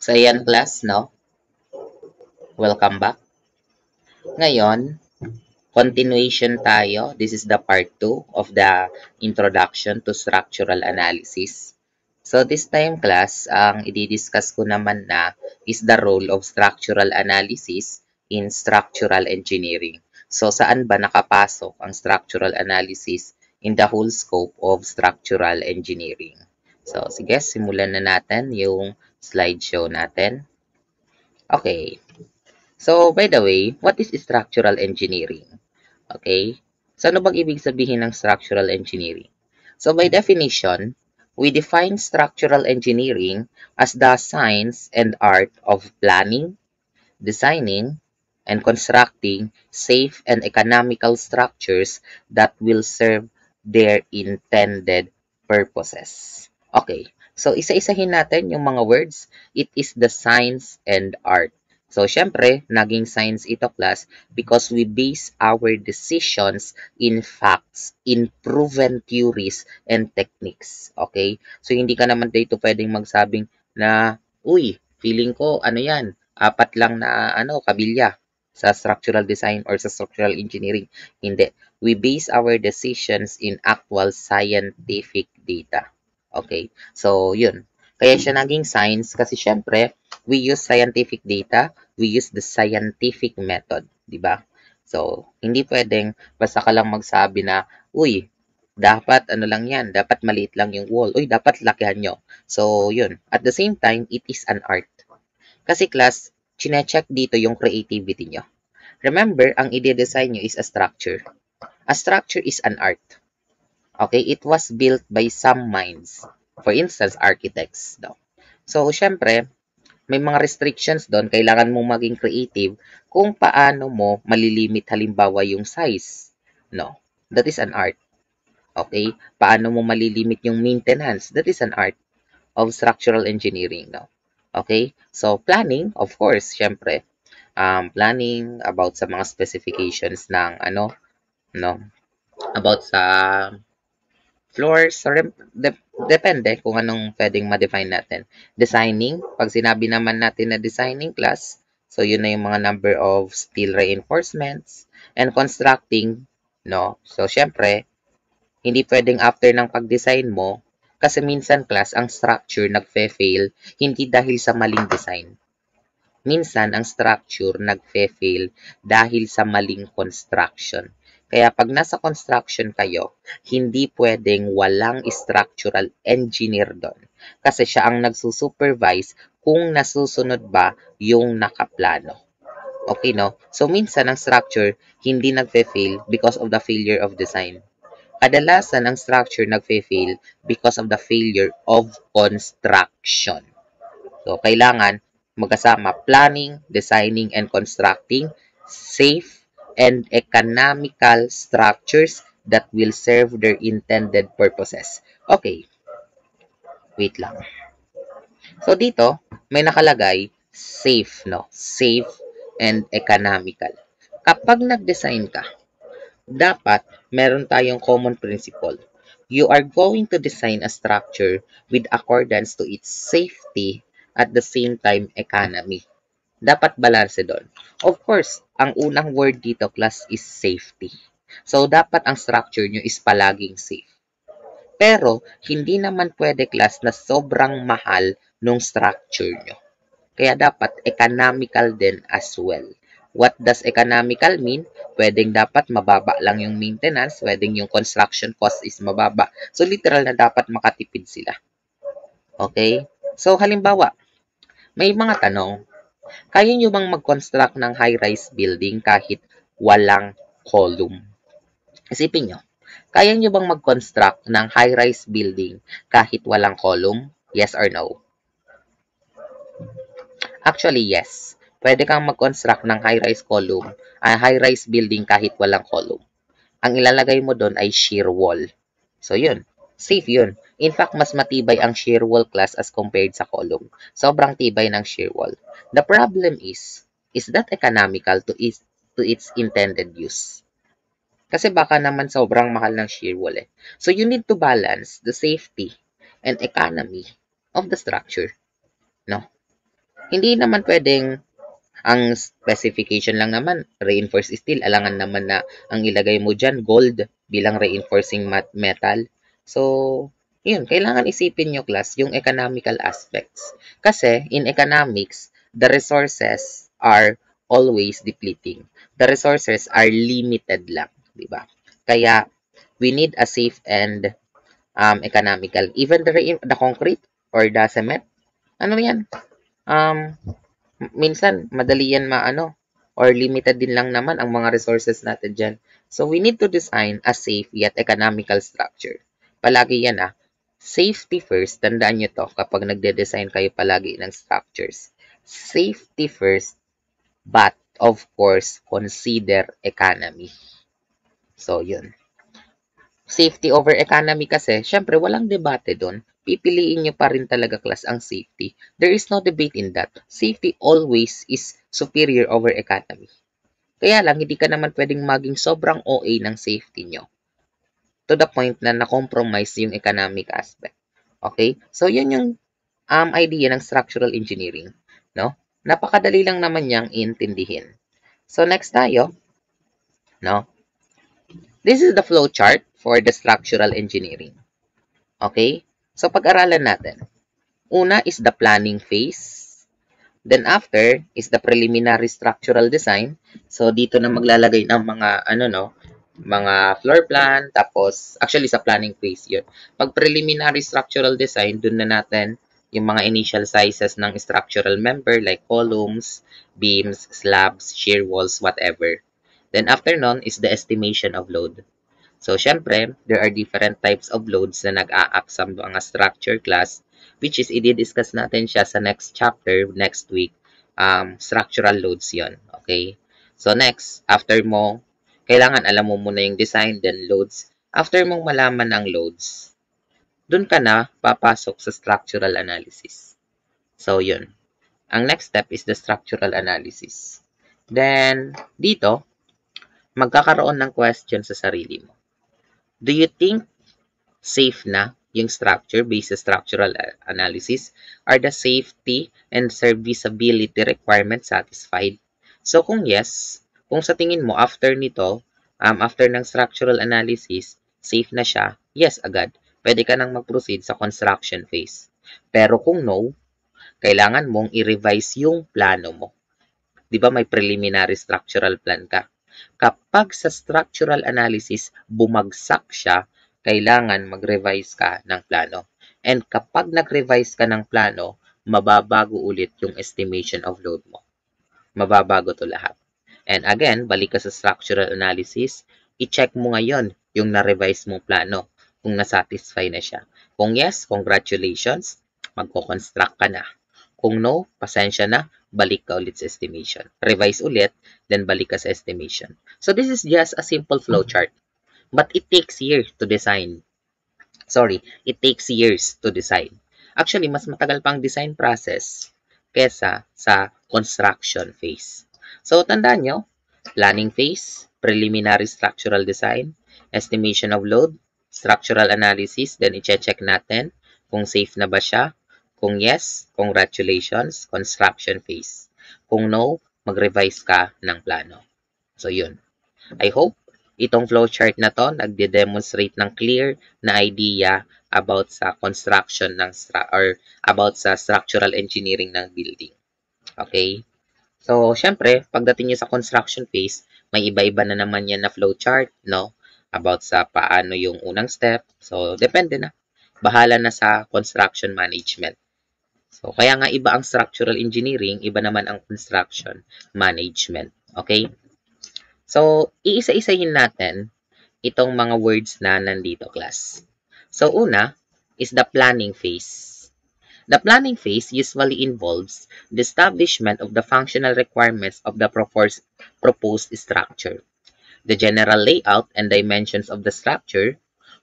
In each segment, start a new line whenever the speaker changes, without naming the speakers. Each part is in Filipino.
So, ayan class, no? Welcome back. Ngayon, continuation tayo. This is the part 2 of the introduction to structural analysis. So, this time class, ang i-discuss ko naman na is the role of structural analysis in structural engineering. So, saan ba nakapasok ang structural analysis in the whole scope of structural engineering? So, sige, simulan na natin yung slideshow natin. Okay. So, by the way, what is structural engineering? Okay. So, ano bang ibig sabihin ng structural engineering? So, by definition, we define structural engineering as the science and art of planning, designing, and constructing safe and economical structures that will serve their intended purposes. Okay, So, isa-isahin natin yung mga words. It is the science and art. So, syempre, naging science ito class because we base our decisions in facts, in proven theories and techniques. Okay? So, hindi ka naman dito pwedeng magsabing na, uy, feeling ko, ano yan, apat lang na, ano, kabilya sa structural design or sa structural engineering. Hindi. We base our decisions in actual scientific data. Okay, so yun. Kaya siya naging science kasi syempre, we use scientific data, we use the scientific method, di ba? So, hindi pwedeng basta ka lang magsabi na, uy, dapat ano lang yan, dapat maliit lang yung wall, uy, dapat lakihan nyo. So, yun. At the same time, it is an art. Kasi class, chine-check dito yung creativity nyo. Remember, ang ide-design nyo is a structure. A structure is an art. Okay, it was built by some minds. For instance, architects daw. So, syempre, may mga restrictions doon. Kailangan mong maging creative kung paano mo malilimit halimbawa yung size. No, that is an art. Okay? Paano mo malilimit yung maintenance? That is an art of structural engineering. No? Okay? So, planning, of course, syempre. Um, planning about sa mga specifications ng ano, no? About sa floors, rem, de, depende kung anong pwedeng ma-define natin. Designing, pag sinabi naman natin na designing class, so yun na yung mga number of steel reinforcements. And constructing, no? So, syempre, hindi pwedeng after ng pag-design mo, kasi minsan class, ang structure nagfe-fail, hindi dahil sa maling design. Minsan, ang structure nagfe-fail dahil sa maling construction. Kaya pag nasa construction kayo, hindi pwedeng walang structural engineer doon. Kasi siya ang nagsusupervise kung nasusunod ba yung nakaplano. Okay, no? So, minsan ang structure hindi nagfe-fail because of the failure of design. Kadalasan ang structure nagfe-fail because of the failure of construction. So, kailangan magkasama planning, designing, and constructing safe and economical structures that will serve their intended purposes. Okay. Wait lang. So, dito, may nakalagay safe, no? Safe and economical. Kapag nag-design ka, dapat meron tayong common principle. You are going to design a structure with accordance to its safety at the same time economy dapat balanse doon. Of course, ang unang word dito, class, is safety. So, dapat ang structure nyo is palaging safe. Pero, hindi naman pwede class na sobrang mahal nung structure nyo. Kaya dapat economical din as well. What does economical mean? Pwedeng dapat mababa lang yung maintenance, pwedeng yung construction cost is mababa. So, literal na dapat makatipid sila. Okay? So, halimbawa, may mga tanong kaya nyo bang mag-construct ng high-rise building kahit walang column? Isipin nyo, kaya nyo bang mag-construct ng high-rise building kahit walang column? Yes or no? Actually, yes. Pwede kang mag-construct ng high-rise column, uh, high-rise building kahit walang column. Ang ilalagay mo doon ay shear wall. So, yun safe yun. In fact, mas matibay ang shear wall class as compared sa column. Sobrang tibay ng shear wall. The problem is, is that economical to its, to its intended use? Kasi baka naman sobrang mahal ng shear wall eh. So you need to balance the safety and economy of the structure. No? Hindi naman pwedeng ang specification lang naman, reinforced steel, alangan naman na ang ilagay mo dyan, gold bilang reinforcing metal So, yun, kailangan isipin nyo class yung economical aspects. Kasi in economics, the resources are always depleting. The resources are limited lang, di ba? Kaya we need a safe and um, economical. Even the, the concrete or the cement, ano yan? Um, minsan, madali yan maano, or limited din lang naman ang mga resources natin dyan. So, we need to design a safe yet economical structure. Palagi yan ah. Safety first, tandaan nyo to kapag nagde-design kayo palagi ng structures. Safety first, but of course, consider economy. So, yun. Safety over economy kasi, syempre, walang debate doon. Pipiliin nyo pa rin talaga class ang safety. There is no debate in that. Safety always is superior over economy. Kaya lang, hindi ka naman pwedeng maging sobrang OA ng safety nyo to the point na na-compromise yung economic aspect. Okay? So, yun yung um, idea ng structural engineering. No? Napakadali lang naman niyang intindihin. So, next tayo. No? This is the flow chart for the structural engineering. Okay? So, pag-aralan natin. Una is the planning phase. Then after is the preliminary structural design. So, dito na maglalagay ng mga, ano no, mga floor plan, tapos actually sa planning phase yun. Pag preliminary structural design, dun na natin yung mga initial sizes ng structural member like columns, beams, slabs, shear walls, whatever. Then after nun is the estimation of load. So syempre, there are different types of loads na nag-a-up sa mga structure class which is i-discuss natin siya sa next chapter next week. Um, structural loads yon Okay? So next, after mo kailangan alam mo muna yung design, then loads. After mong malaman ang loads, dun ka na papasok sa structural analysis. So, yun. Ang next step is the structural analysis. Then, dito, magkakaroon ng question sa sarili mo. Do you think safe na yung structure based sa structural analysis? Are the safety and serviceability requirements satisfied? So, kung yes, kung sa tingin mo after nito, um, after ng structural analysis, safe na siya, yes agad, pwede ka nang mag-proceed sa construction phase. Pero kung no, kailangan mong i-revise yung plano mo. 'Di ba may preliminary structural plan ka? Kapag sa structural analysis bumagsak siya, kailangan mag-revise ka ng plano. And kapag nag-revise ka ng plano, mababago ulit yung estimation of load mo. Mababago to lahat. And again, balik ka sa structural analysis, i-check mo ngayon yung na-revise mong plano kung na-satisfy na siya. Kung yes, congratulations, magko-construct ka na. Kung no, pasensya na, balik ka ulit sa estimation. Revise ulit, then balik ka sa estimation. So this is just a simple flowchart. But it takes years to design. Sorry, it takes years to design. Actually, mas matagal pang design process kesa sa construction phase. So, tandaan nyo, planning phase, preliminary structural design, estimation of load, structural analysis, then i-check natin kung safe na ba siya. Kung yes, congratulations, construction phase. Kung no, mag-revise ka ng plano. So, yun. I hope itong flowchart na to nagde-demonstrate ng clear na idea about sa construction ng or about sa structural engineering ng building. Okay? So, syempre, pagdating niya sa construction phase, may iba-iba na naman yan na flowchart, no? About sa paano yung unang step. So, depende na. Bahala na sa construction management. So, kaya nga iba ang structural engineering, iba naman ang construction management. Okay? So, iisa-isahin natin itong mga words na nandito, class. So, una is the planning phase. The planning phase usually involves the establishment of the functional requirements of the proposed structure, the general layout and dimensions of the structure,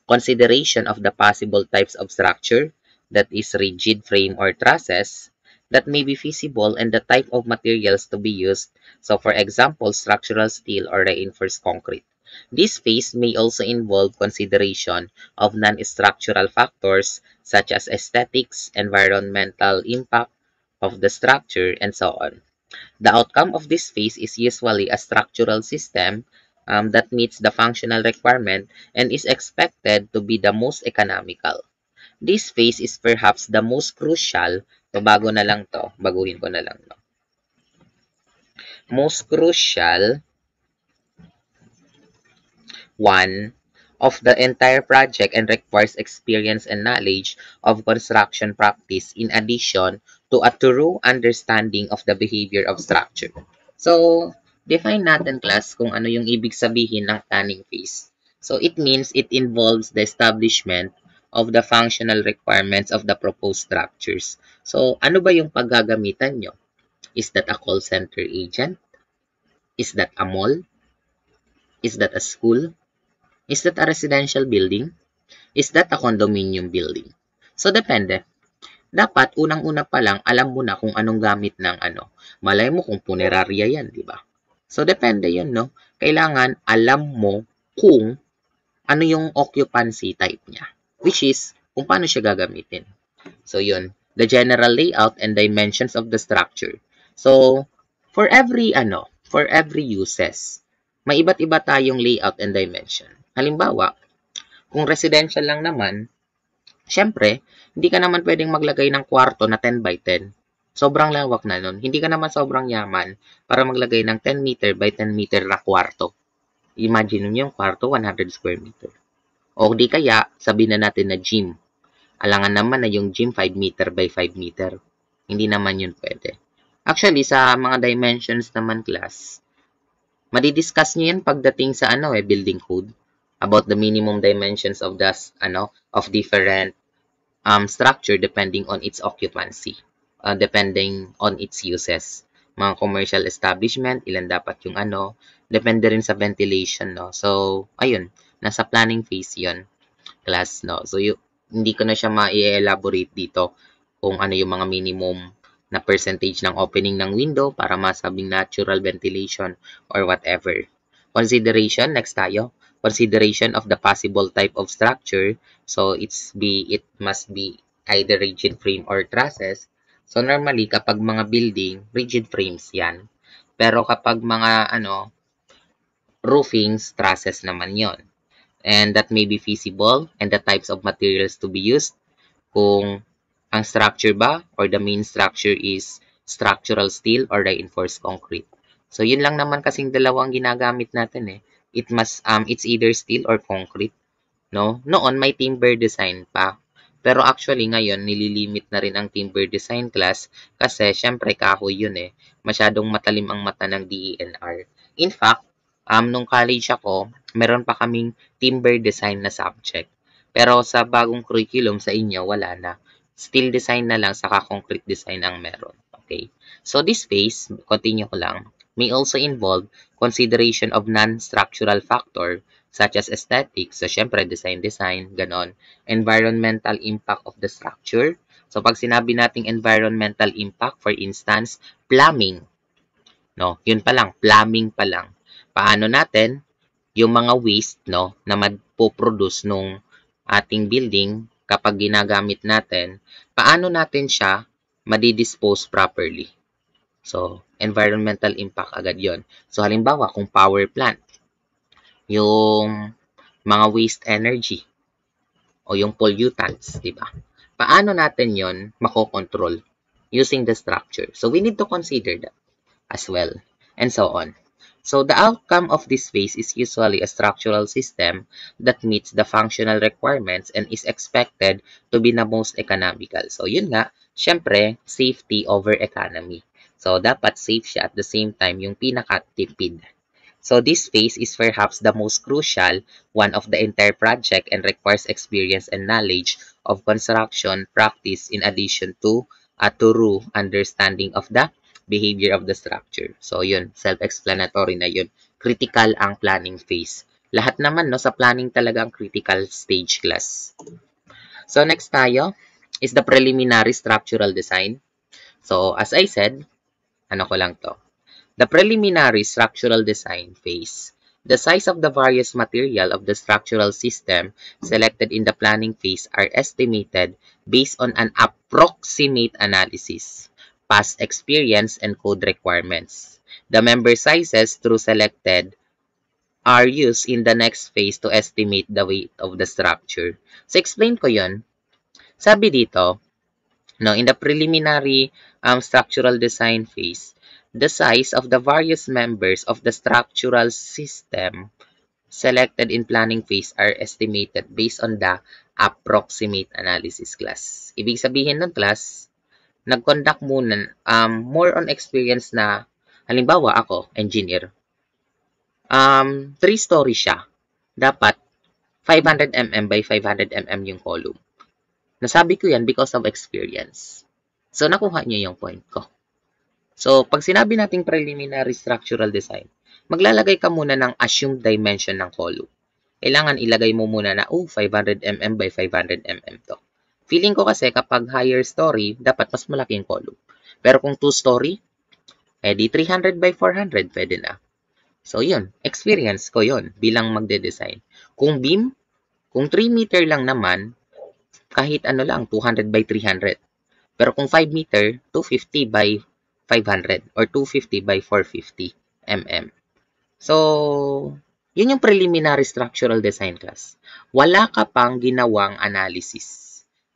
consideration of the possible types of structure, that is rigid frame or trusses, that may be feasible and the type of materials to be used, so for example, structural steel or reinforced concrete. This phase may also involve consideration of non-structural factors such as aesthetics, environmental impact of the structure, and so on. The outcome of this phase is usually a structural system um, that meets the functional requirement and is expected to be the most economical. This phase is perhaps the most crucial. So, bago na lang to. Baguhin ko na lang. No? Most crucial one of the entire project and requires experience and knowledge of construction practice in addition to a true understanding of the behavior of structure. So, define natin class kung ano yung ibig sabihin ng planning phase. So, it means it involves the establishment of the functional requirements of the proposed structures. So, ano ba yung paggagamitan nyo? Is that a call center agent? Is that a mall? Is that a school? Is that a residential building? Is that a condominium building? So, depende. Dapat, unang-una pa lang, alam mo na kung anong gamit ng ano. Malay mo kung punerarya yan, di ba? So, depende yun, no? Kailangan alam mo kung ano yung occupancy type niya. Which is, kung paano siya gagamitin. So, yun. The general layout and dimensions of the structure. So, for every, ano, for every uses, may iba't iba tayong layout and dimension. Halimbawa, kung residential lang naman, syempre, hindi ka naman pwedeng maglagay ng kwarto na 10 by 10. Sobrang lawak na nun. Hindi ka naman sobrang yaman para maglagay ng 10 meter by 10 meter na kwarto. Imagine nyo yung kwarto, 100 square meter. O di kaya, sabihin na natin na gym. Alangan naman na yung gym 5 meter by 5 meter. Hindi naman yun pwede. Actually, sa mga dimensions naman class, Madidiscuss nyo yan pagdating sa ano eh, building code about the minimum dimensions of the ano of different um, structure depending on its occupancy, uh, depending on its uses. Mga commercial establishment, ilan dapat yung ano, depende rin sa ventilation, no? So, ayun, nasa planning phase yon class, no? So, you, hindi ko na siya ma-elaborate dito kung ano yung mga minimum na percentage ng opening ng window para masabing natural ventilation or whatever. Consideration, next tayo. Consideration of the possible type of structure. So, it's be it must be either rigid frame or trusses. So, normally, kapag mga building, rigid frames yan. Pero kapag mga, ano, roofing, trusses naman yon And that may be feasible and the types of materials to be used kung ang structure ba or the main structure is structural steel or reinforced concrete. So yun lang naman kasing dalawang ginagamit natin eh. It must um it's either steel or concrete, no? Noon may timber design pa. Pero actually ngayon nililimit na rin ang timber design class kasi syempre kahoy yun eh. Masyadong matalim ang mata ng DENR. In fact, um nung college ako, meron pa kaming timber design na subject. Pero sa bagong curriculum sa inyo, wala na steel design na lang, saka concrete design ang meron. Okay. So this phase, continue ko lang, may also involve consideration of non-structural factor such as aesthetics, so syempre design-design, ganon, environmental impact of the structure. So pag sinabi nating environmental impact, for instance, plumbing, no, yun pa lang, plumbing pa lang. Paano natin yung mga waste no na magpo-produce nung ating building kapag ginagamit natin, paano natin siya madidispose properly. So, environmental impact agad yon. So, halimbawa, kung power plant, yung mga waste energy, o yung pollutants, di ba? Paano natin yon makokontrol using the structure? So, we need to consider that as well, and so on. So the outcome of this phase is usually a structural system that meets the functional requirements and is expected to be the most economical. So yun nga, syempre, safety over economy. So dapat safe siya at the same time yung pinakatipid. So this phase is perhaps the most crucial one of the entire project and requires experience and knowledge of construction practice in addition to a thorough understanding of the behavior of the structure. So, yun, self-explanatory na yun. Critical ang planning phase. Lahat naman, no, sa planning talaga ang critical stage class. So, next tayo is the preliminary structural design. So, as I said, ano ko lang to. The preliminary structural design phase. The size of the various material of the structural system selected in the planning phase are estimated based on an approximate analysis past experience, and code requirements. The member sizes through selected are used in the next phase to estimate the weight of the structure. So, explain ko yon. Sabi dito, no, in the preliminary um, structural design phase, the size of the various members of the structural system selected in planning phase are estimated based on the approximate analysis class. Ibig sabihin ng class, nag-conduct muna um, more on experience na halimbawa ako, engineer. Um, three-story siya. Dapat 500 mm by 500 mm yung column. Nasabi ko yan because of experience. So, nakuha niyo yung point ko. So, pag sinabi nating preliminary structural design, maglalagay ka muna ng assumed dimension ng column. Kailangan ilagay mo muna na, oh, 500 mm by 500 mm to. Feeling ko kasi kapag higher story, dapat mas malaki yung column. Pero kung two-story, edi eh 300 by 400, pwede na. So, yun. Experience ko yun bilang magde-design. Kung beam, kung 3 meter lang naman, kahit ano lang, 200 by 300. Pero kung 5 meter, 250 by 500 or 250 by 450 mm. So, yun yung preliminary structural design class. Wala ka pang ginawang analysis.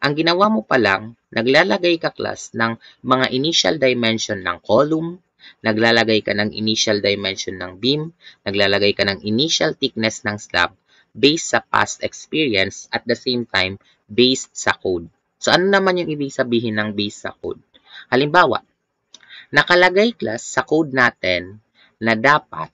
Ang ginawa mo pa lang, naglalagay ka class ng mga initial dimension ng column, naglalagay ka ng initial dimension ng beam, naglalagay ka ng initial thickness ng slab based sa past experience at the same time based sa code. So ano naman yung ibig sabihin ng based sa code? Halimbawa, nakalagay class sa code natin na dapat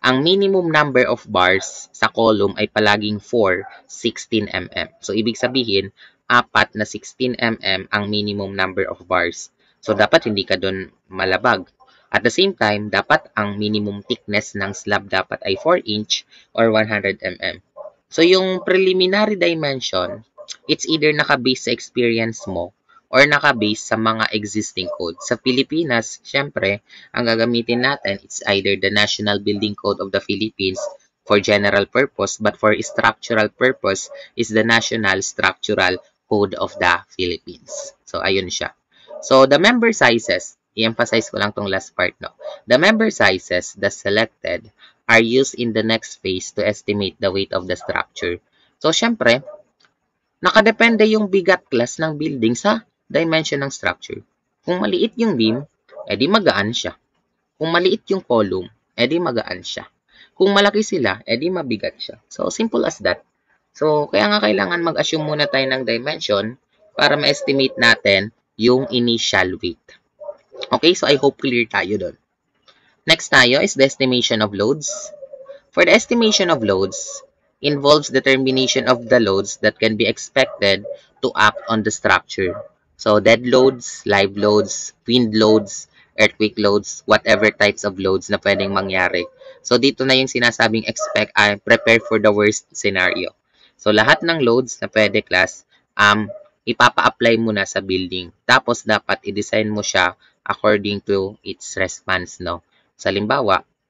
ang minimum number of bars sa column ay palaging 4, 16 mm. So, ibig sabihin, apat na 16mm ang minimum number of bars. So, dapat hindi ka doon malabag. At the same time, dapat ang minimum thickness ng slab dapat ay 4 inch or 100mm. So, yung preliminary dimension, it's either nakabase sa experience mo or nakabase sa mga existing code. Sa Pilipinas, syempre, ang gagamitin natin, it's either the National Building Code of the Philippines for general purpose, but for structural purpose, is the National Structural Code of the Philippines. So, ayun siya. So, the member sizes, i-emphasize ko lang tong last part, no? The member sizes, the selected, are used in the next phase to estimate the weight of the structure. So, syempre, nakadepende yung bigat class ng building sa dimension ng structure. Kung maliit yung beam, edi magaan siya. Kung maliit yung column, edi magaan siya. Kung malaki sila, edi mabigat siya. So, simple as that. So, kaya nga kailangan mag-assume muna tayo ng dimension para ma-estimate natin yung initial weight. Okay, so I hope clear tayo doon. Next tayo is the estimation of loads. For the estimation of loads, involves determination of the loads that can be expected to act on the structure. So dead loads, live loads, wind loads, earthquake loads, whatever types of loads na pwedeng mangyari. So dito na yung sinasabing expect, uh, prepare for the worst scenario. So, lahat ng loads na pwede class, um, ipapa-apply mo na sa building. Tapos, dapat i-design mo siya according to its response, no? Sa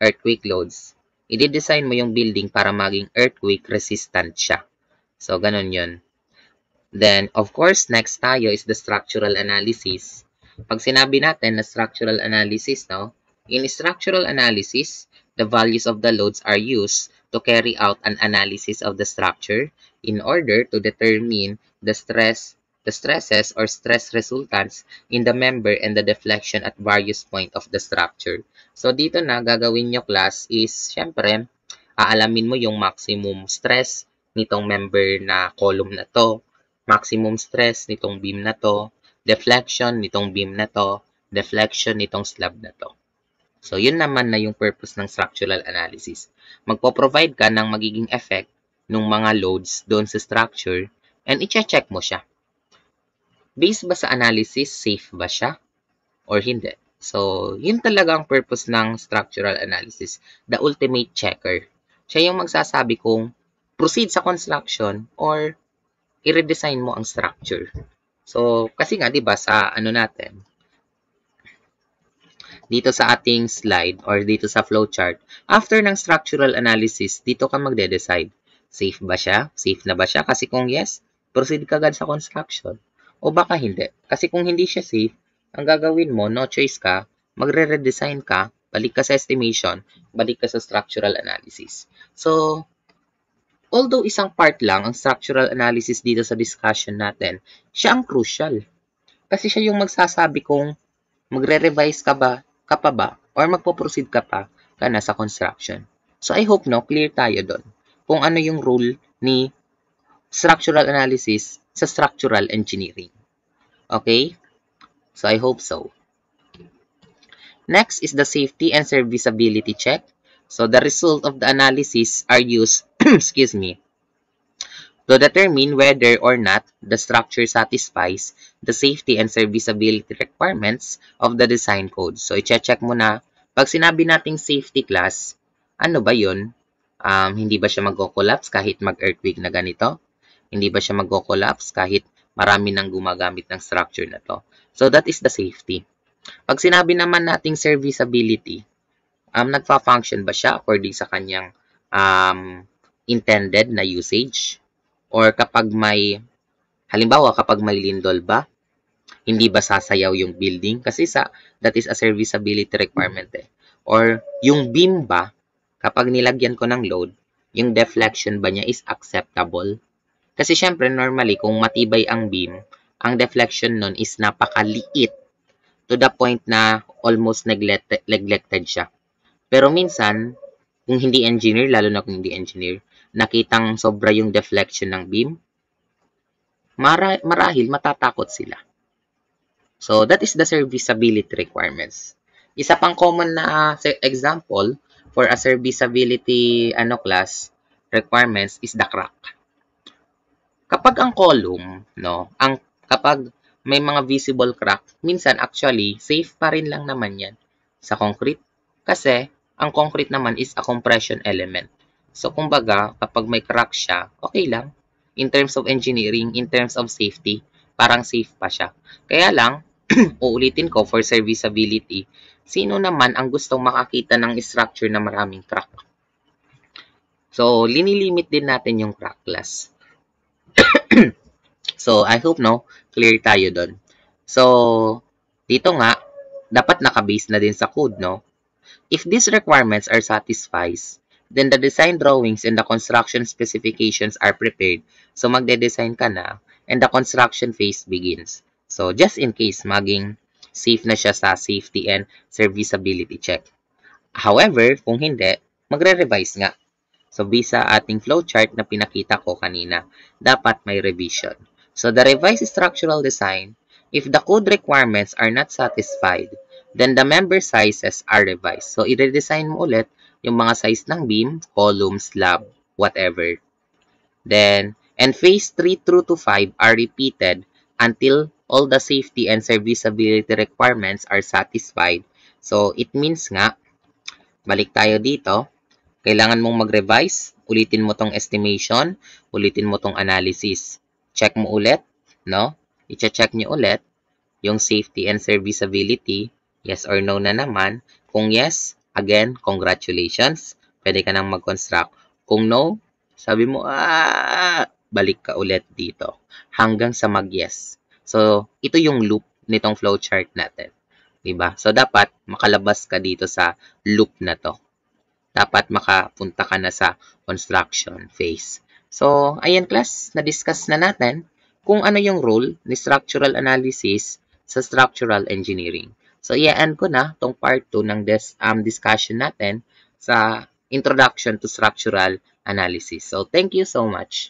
earthquake loads. I-design mo yung building para maging earthquake resistant siya. So, ganun yun. Then, of course, next tayo is the structural analysis. Pag sinabi natin na structural analysis, no? In structural analysis, the values of the loads are used to carry out an analysis of the structure in order to determine the stress the stresses or stress resultants in the member and the deflection at various point of the structure. So dito na gagawin nyo class is syempre aalamin mo yung maximum stress nitong member na column na to, maximum stress nitong beam na to, deflection nitong beam na to, deflection nitong slab na to. So, yun naman na yung purpose ng structural analysis. Magpo-provide ka ng magiging effect ng mga loads doon sa structure and i-check mo siya. Based ba sa analysis, safe ba siya or hindi? So, yun talaga ang purpose ng structural analysis, the ultimate checker. Siya yung magsasabi kung proceed sa construction or i-redesign mo ang structure. So, kasi nga 'di ba sa ano natin, dito sa ating slide or dito sa flowchart, after ng structural analysis, dito ka magde-decide. Safe ba siya? Safe na ba siya? Kasi kung yes, proceed ka agad sa construction. O baka hindi. Kasi kung hindi siya safe, ang gagawin mo, no choice ka, magre-redesign ka, balik ka sa estimation, balik ka sa structural analysis. So, although isang part lang ang structural analysis dito sa discussion natin, siya ang crucial. Kasi siya yung magsasabi kung magre-revise ka ba ka pa ba or magpo-proceed ka pa ka na sa construction. So I hope no, clear tayo doon kung ano yung role ni structural analysis sa structural engineering. Okay? So I hope so. Next is the safety and serviceability check. So the result of the analysis are used, excuse me, to determine whether or not the structure satisfies the safety and serviceability requirements of the design code. So, i-check muna. Pag sinabi nating safety class, ano ba yun? Um, hindi ba siya magko-collapse kahit mag-earthquake na ganito? Hindi ba siya magko-collapse kahit marami nang gumagamit ng structure na to? So, that is the safety. Pag sinabi naman nating serviceability, um, nagfa-function ba siya according sa kanyang um, intended na usage? or kapag may, halimbawa kapag malilindol ba, hindi ba sasayaw yung building? Kasi sa, that is a serviceability requirement eh. Or yung beam ba, kapag nilagyan ko ng load, yung deflection ba niya is acceptable? Kasi syempre normally kung matibay ang beam, ang deflection nun is napakaliit to the point na almost neglected, neglected siya. Pero minsan, kung hindi engineer, lalo na kung hindi engineer, nakitang sobra yung deflection ng beam, mara marahil matatakot sila. So, that is the serviceability requirements. Isa pang common na uh, example for a serviceability ano class requirements is the crack. Kapag ang column, no, ang kapag may mga visible crack, minsan actually safe pa rin lang naman 'yan sa concrete kasi ang concrete naman is a compression element. So, kumbaga, kapag may crack siya, okay lang. In terms of engineering, in terms of safety, parang safe pa siya. Kaya lang, uulitin ko for serviceability, sino naman ang gustong makakita ng structure na maraming crack? So, linilimit din natin yung crack class. so, I hope no, clear tayo doon. So, dito nga, dapat nakabase na din sa code, no? If these requirements are satisfied, Then the design drawings and the construction specifications are prepared. So magde-design ka na and the construction phase begins. So just in case maging safe na siya sa safety and serviceability check. However, kung hindi, magre-revise nga. So bisa ating flowchart na pinakita ko kanina, dapat may revision. So the revised structural design, if the code requirements are not satisfied, then the member sizes are revised. So, i-redesign mo ulit yung mga size ng beam, column, slab, whatever. Then, and phase 3 through to 5 are repeated until all the safety and serviceability requirements are satisfied. So, it means nga, balik tayo dito, kailangan mong mag-revise, ulitin mo tong estimation, ulitin mo tong analysis. Check mo ulit, no? Iche-check nyo ulit yung safety and serviceability, yes or no na naman. Kung yes, Again, congratulations. Pwede ka nang mag-construct. Kung no, sabi mo, ah, balik ka ulit dito hanggang sa mag-yes. So, ito yung loop nitong flowchart natin. Diba? So, dapat makalabas ka dito sa loop na to. Dapat makapunta ka na sa construction phase. So, ayan class, na-discuss na natin kung ano yung role ni structural analysis sa structural engineering. So, i-end ko na tong part 2 ng this, um, discussion natin sa Introduction to Structural Analysis. So, thank you so much.